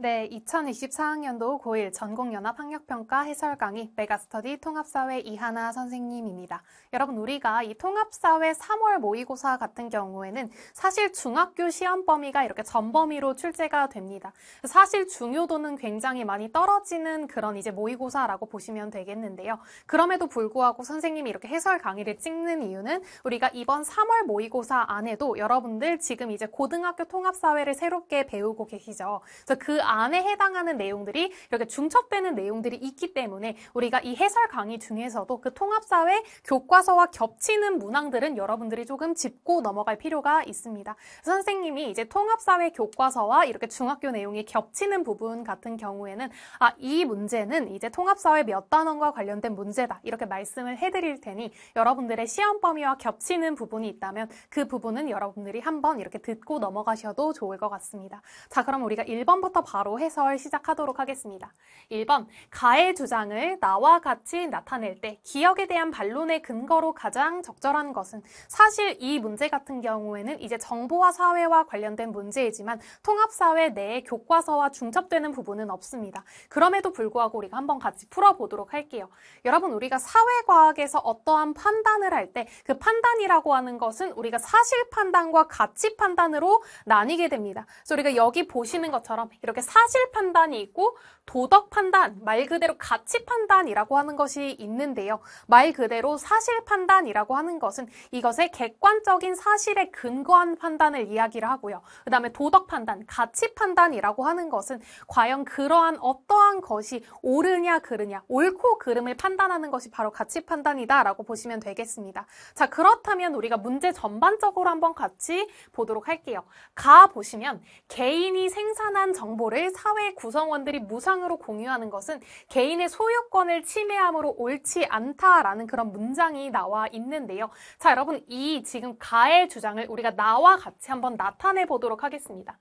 네, 2024학년도 고1 전공연합 학력평가 해설 강의 메가스터디 통합사회 이하나 선생님입니다. 여러분, 우리가 이 통합사회 3월 모의고사 같은 경우에는 사실 중학교 시험 범위가 이렇게 전범위로 출제가 됩니다. 사실 중요도는 굉장히 많이 떨어지는 그런 이제 모의고사라고 보시면 되겠는데요. 그럼에도 불구하고 선생님이 이렇게 해설 강의를 찍는 이유는 우리가 이번 3월 모의고사 안에도 여러분들 지금 이제 고등학교 통합사회를 새롭게 배우고 계시죠. 그래서 그 안에 해당하는 내용들이 이렇게 중첩되는 내용들이 있기 때문에 우리가 이 해설 강의 중에서도 그 통합사회 교과서와 겹치는 문항들은 여러분들이 조금 짚고 넘어갈 필요가 있습니다. 선생님이 이제 통합사회 교과서와 이렇게 중학교 내용이 겹치는 부분 같은 경우에는 아, 이 문제는 이제 통합사회 몇 단원과 관련된 문제다. 이렇게 말씀을 해드릴 테니 여러분들의 시험 범위와 겹치는 부분이 있다면 그 부분은 여러분들이 한번 이렇게 듣고 넘어가셔도 좋을 것 같습니다. 자, 그럼 우리가 1번부터 봐 바로 해설 시작하도록 하겠습니다. 1번, 가의 주장을 나와 같이 나타낼 때 기억에 대한 반론의 근거로 가장 적절한 것은 사실 이 문제 같은 경우에는 이제 정보화 사회와 관련된 문제이지만 통합사회 내에 교과서와 중첩되는 부분은 없습니다. 그럼에도 불구하고 우리가 한번 같이 풀어보도록 할게요. 여러분, 우리가 사회과학에서 어떠한 판단을 할 때 그 판단이라고 하는 것은 우리가 사실 판단과 가치 판단으로 나뉘게 됩니다. 그래서 우리가 여기 보시는 것처럼 이렇게 사실 판단이 있고 도덕 판단, 말 그대로 가치 판단이라고 하는 것이 있는데요. 말 그대로 사실 판단이라고 하는 것은 이것의 객관적인 사실에 근거한 판단을 이야기를 하고요. 그 다음에 도덕 판단, 가치 판단이라고 하는 것은 과연 그러한 어떠한 것이 옳으냐, 그르냐, 옳고 그름을 판단하는 것이 바로 가치 판단이다라고 보시면 되겠습니다. 자, 그렇다면 우리가 문제 전반적으로 한번 같이 보도록 할게요. 가 보시면 개인이 생산한 정보를 25일 사회 구성원들이 무상으로 공유하는 것은 개인의 소유권을 침해함으로 옳지 않다라는 그런 문장이 나와 있는데요. 자, 여러분 이 지금 가의 주장을 우리가 나와 같이 한번 나타내 보도록 하겠습니다.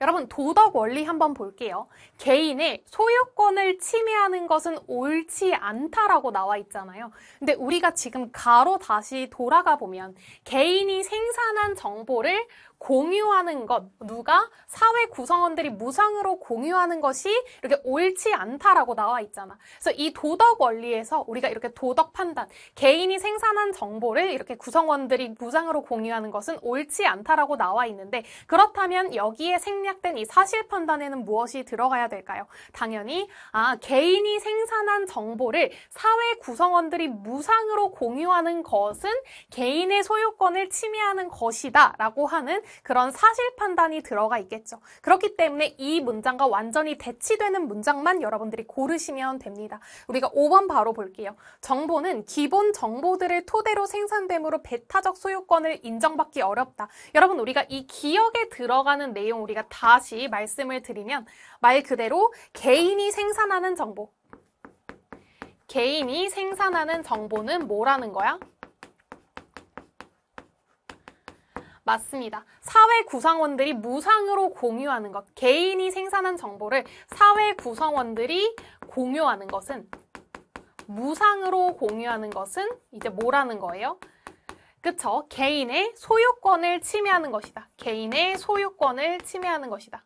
여러분 도덕 원리 한번 볼게요. 개인의 소유권을 침해하는 것은 옳지 않다라고 나와 있잖아요. 근데 우리가 지금 가로 다시 돌아가 보면 개인이 생산한 정보를 공유하는 것, 누가 사회 구성원들이 무상으로 공유하는 것이 이렇게 옳지 않다라고 나와 있잖아. 그래서 이 도덕 원리에서 우리가 이렇게 도덕 판단, 개인이 생산한 정보를 이렇게 구성원들이 무상으로 공유하는 것은 옳지 않다라고 나와 있는데 그렇다면 여기에 생략된 이 사실 판단에는 무엇이 들어가야 될까요? 당연히 아, 개인이 생산한 정보를 사회 구성원들이 무상으로 공유하는 것은 개인의 소유권을 침해하는 것이다라고 하는 그런 사실 판단이 들어가 있겠죠. 그렇기 때문에 이 문장과 완전히 대치되는 문장만 여러분들이 고르시면 됩니다. 우리가 5번 바로 볼게요. 정보는 기본 정보들을 토대로 생산됨으로 배타적 소유권을 인정받기 어렵다. 여러분 우리가 이 기억에 들어가는 내용 우리가 다시 말씀을 드리면 말 그대로 개인이 생산하는 정보 개인이 생산하는 정보는 뭐라는 거야? 맞습니다. 사회 구성원들이 무상으로 공유하는 것, 개인이 생산한 정보를 사회 구성원들이 공유하는 것은 무상으로 공유하는 것은 이제 뭐라는 거예요? 그쵸? 개인의 소유권을 침해하는 것이다. 개인의 소유권을 침해하는 것이다.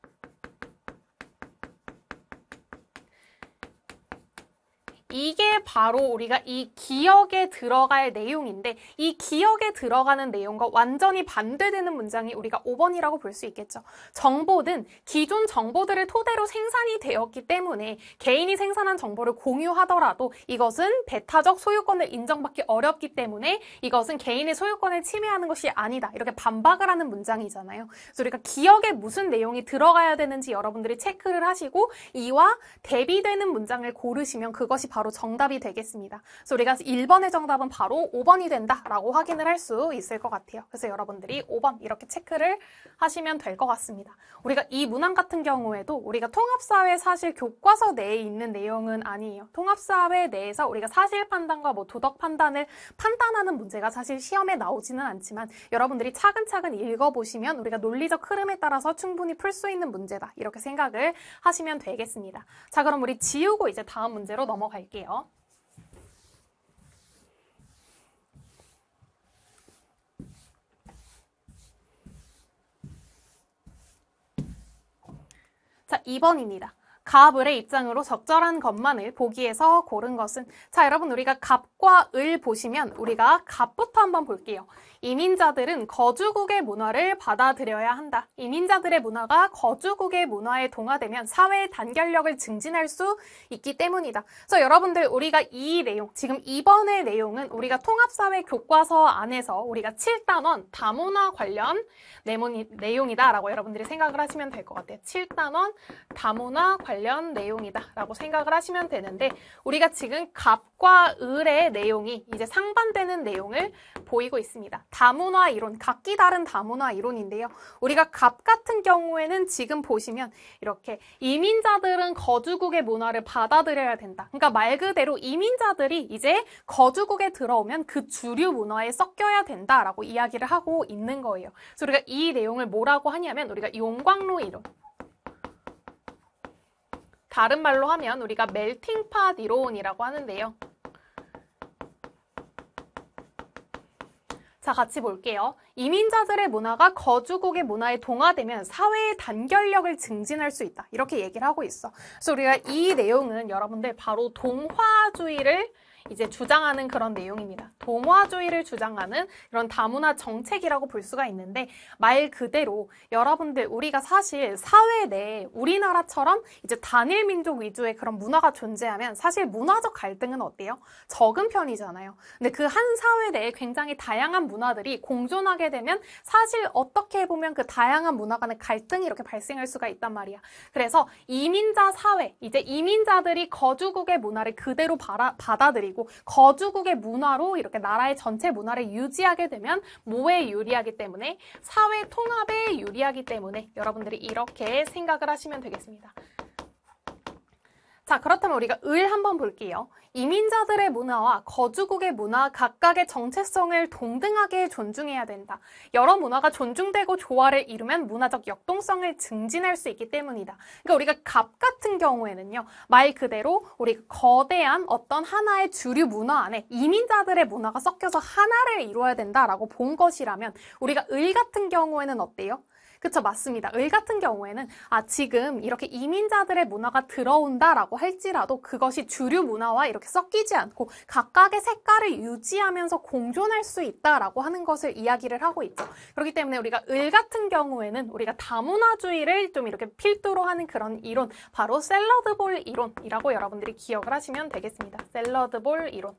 이게 바로 우리가 이 기억에 들어갈 내용인데 이 기억에 들어가는 내용과 완전히 반대되는 문장이 우리가 5번이라고 볼 수 있겠죠. 정보는 기존 정보들을 토대로 생산이 되었기 때문에 개인이 생산한 정보를 공유하더라도 이것은 배타적 소유권을 인정받기 어렵기 때문에 이것은 개인의 소유권을 침해하는 것이 아니다. 이렇게 반박을 하는 문장이잖아요. 그래서 우리가 기억에 무슨 내용이 들어가야 되는지 여러분들이 체크를 하시고 이와 대비되는 문장을 고르시면 그것이 바로 바로 정답이 되겠습니다. 그래서 우리가 1번의 정답은 바로 5번이 된다라고 확인을 할 수 있을 것 같아요. 그래서 여러분들이 5번 이렇게 체크를 하시면 될 것 같습니다. 우리가 이 문항 같은 경우에도 우리가 통합사회 사실 교과서 내에 있는 내용은 아니에요. 통합사회 내에서 우리가 사실 판단과 뭐 도덕 판단을 판단하는 문제가 사실 시험에 나오지는 않지만 여러분들이 차근차근 읽어보시면 우리가 논리적 흐름에 따라서 충분히 풀 수 있는 문제다. 이렇게 생각을 하시면 되겠습니다. 자, 그럼 우리 지우고 이제 다음 문제로 넘어갈게요. 볼게요. 자, 2번입니다. 갑을의 입장으로 적절한 것만을 보기에서 고른 것은 자 여러분 우리가 갑과 을 보시면 우리가 갑부터 한번 볼게요. 이민자들은 거주국의 문화를 받아들여야 한다. 이민자들의 문화가 거주국의 문화에 동화되면 사회의 단결력을 증진할 수 있기 때문이다. 그래서 여러분들 우리가 이 내용, 지금 이번의 내용은 우리가 통합사회 교과서 안에서 우리가 7단원 다문화 관련 내용이다라고 여러분들이 생각을 하시면 될 것 같아요. 7단원 다문화 관련 관련 내용이다라고 생각을 하시면 되는데 우리가 지금 갑과 을의 내용이 이제 상반되는 내용을 보이고 있습니다. 다문화 이론, 각기 다른 다문화 이론인데요. 우리가 갑 같은 경우에는 지금 보시면 이렇게 이민자들은 거주국의 문화를 받아들여야 된다. 그러니까 말 그대로 이민자들이 이제 거주국에 들어오면 그 주류 문화에 섞여야 된다라고 이야기를 하고 있는 거예요. 그래서 우리가 이 내용을 뭐라고 하냐면 우리가 용광로 이론 다른 말로 하면 우리가 멜팅팟 이론이라고 하는데요. 자, 같이 볼게요. 이민자들의 문화가 거주국의 문화에 동화되면 사회의 단결력을 증진할 수 있다. 이렇게 얘기를 하고 있어. 그래서 우리가 이 내용은 여러분들 바로 동화주의를 이제 주장하는 그런 내용입니다. 동화주의를 주장하는 그런 다문화 정책이라고 볼 수가 있는데 말 그대로 여러분들 우리가 사실 사회 내에 우리나라처럼 이제 단일 민족 위주의 그런 문화가 존재하면 사실 문화적 갈등은 어때요? 적은 편이잖아요. 근데 그 한 사회 내에 굉장히 다양한 문화들이 공존하게 되면 사실 어떻게 보면 그 다양한 문화 간의 갈등이 이렇게 발생할 수가 있단 말이야. 그래서 이민자 사회, 이제 이민자들이 거주국의 문화를 그대로 받아들이고 그리고 거주국의 문화로 이렇게 나라의 전체 문화를 유지하게 되면 뭐에 유리하기 때문에 사회 통합에 유리하기 때문에 여러분들이 이렇게 생각을 하시면 되겠습니다. 자, 그렇다면 우리가 을 한번 볼게요. 이민자들의 문화와 거주국의 문화 각각의 정체성을 동등하게 존중해야 된다. 여러 문화가 존중되고 조화를 이루면 문화적 역동성을 증진할 수 있기 때문이다. 그러니까 우리가 갑 같은 경우에는요. 말 그대로 우리 거대한 어떤 하나의 주류 문화 안에 이민자들의 문화가 섞여서 하나를 이루어야 된다라고 본 것이라면 우리가 을 같은 경우에는 어때요? 그렇죠 맞습니다. 을 같은 경우에는 아, 지금 이렇게 이민자들의 문화가 들어온다라고 할지라도 그것이 주류 문화와 이렇게 섞이지 않고 각각의 색깔을 유지하면서 공존할 수 있다라고 하는 것을 이야기를 하고 있죠. 그렇기 때문에 우리가 을 같은 경우에는 우리가 다문화주의를 좀 이렇게 필두로 하는 그런 이론, 바로 샐러드볼 이론이라고 여러분들이 기억을 하시면 되겠습니다. 샐러드볼 이론.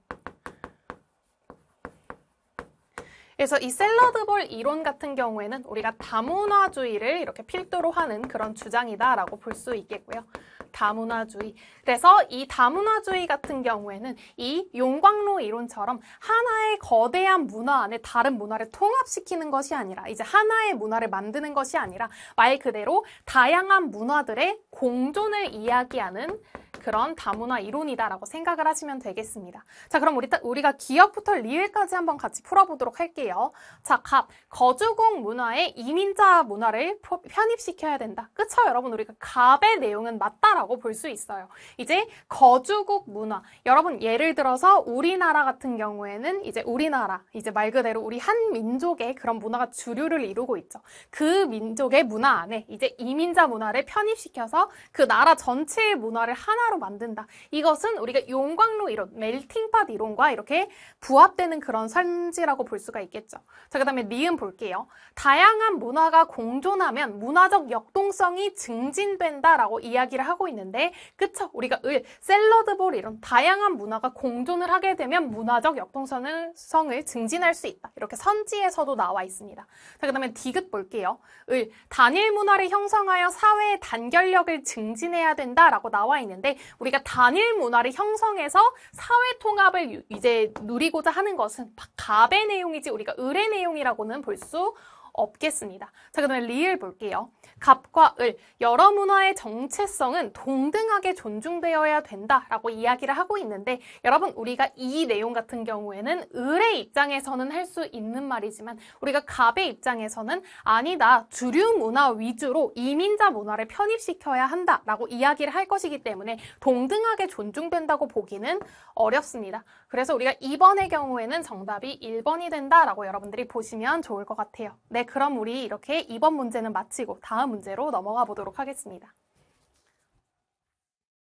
그래서 이 샐러드볼 이론 같은 경우에는 우리가 다문화주의를 이렇게 필두로 하는 그런 주장이다라고 볼 수 있겠고요. 다문화주의. 그래서 이 다문화주의 같은 경우에는 이 용광로 이론처럼 하나의 거대한 문화 안에 다른 문화를 통합시키는 것이 아니라 이제 하나의 문화를 만드는 것이 아니라 말 그대로 다양한 문화들의 공존을 이야기하는 그런 다문화 이론이다라고 생각을 하시면 되겠습니다. 자, 그럼 우리, 우리가 기역부터 리을까지 한번 같이 풀어보도록 할게요. 자, 갑. 거주국 문화에 이민자 문화를 편입시켜야 된다. 그쵸? 여러분, 우리가 갑의 내용은 맞다라고 볼 수 있어요. 이제 거주국 문화. 여러분, 예를 들어서 우리나라 같은 경우에는 이제 우리나라, 이제 말 그대로 우리 한 민족의 그런 문화가 주류를 이루고 있죠. 그 민족의 문화 안에 이제 이민자 문화를 편입시켜서 그 나라 전체의 문화를 하나로 하나로 만든다. 이것은 우리가 용광로 이론, 멜팅팟 이론과 이렇게 부합되는 그런 산지라고 볼 수가 있겠죠. 자, 그 다음에 니은 볼게요. 다양한 문화가 공존하면 문화적 역동성이 증진된다라고 이야기를 하고 있는데 그쵸? 우리가 을, 샐러드볼 이런 다양한 문화가 공존을 하게 되면 문화적 역동성을 성을 증진할 수 있다. 이렇게 선지에서도 나와 있습니다. 자, 그 다음에 디귿 볼게요. 을, 단일 문화를 형성하여 사회의 단결력을 증진해야 된다라고 나와 있는데 우리가 단일 문화를 형성해서 사회 통합을 이제 누리고자 하는 것은 갑의 내용이지 우리가 을의 내용이라고는 볼수 없겠습니다. 자, 그 다음에 리을 볼게요. 갑과 을, 여러 문화의 정체성은 동등하게 존중되어야 된다라고 이야기를 하고 있는데 여러분 우리가 이 내용 같은 경우에는 을의 입장에서는 할 수 있는 말이지만 우리가 갑의 입장에서는 아니다, 주류 문화 위주로 이민자 문화를 편입시켜야 한다라고 이야기를 할 것이기 때문에 동등하게 존중된다고 보기는 어렵습니다. 그래서 우리가 2번의 경우에는 정답이 1번이 된다라고 여러분들이 보시면 좋을 것 같아요. 네. 그럼 우리 이렇게 이번 문제는 마치고 다음 문제로 넘어가 보도록 하겠습니다.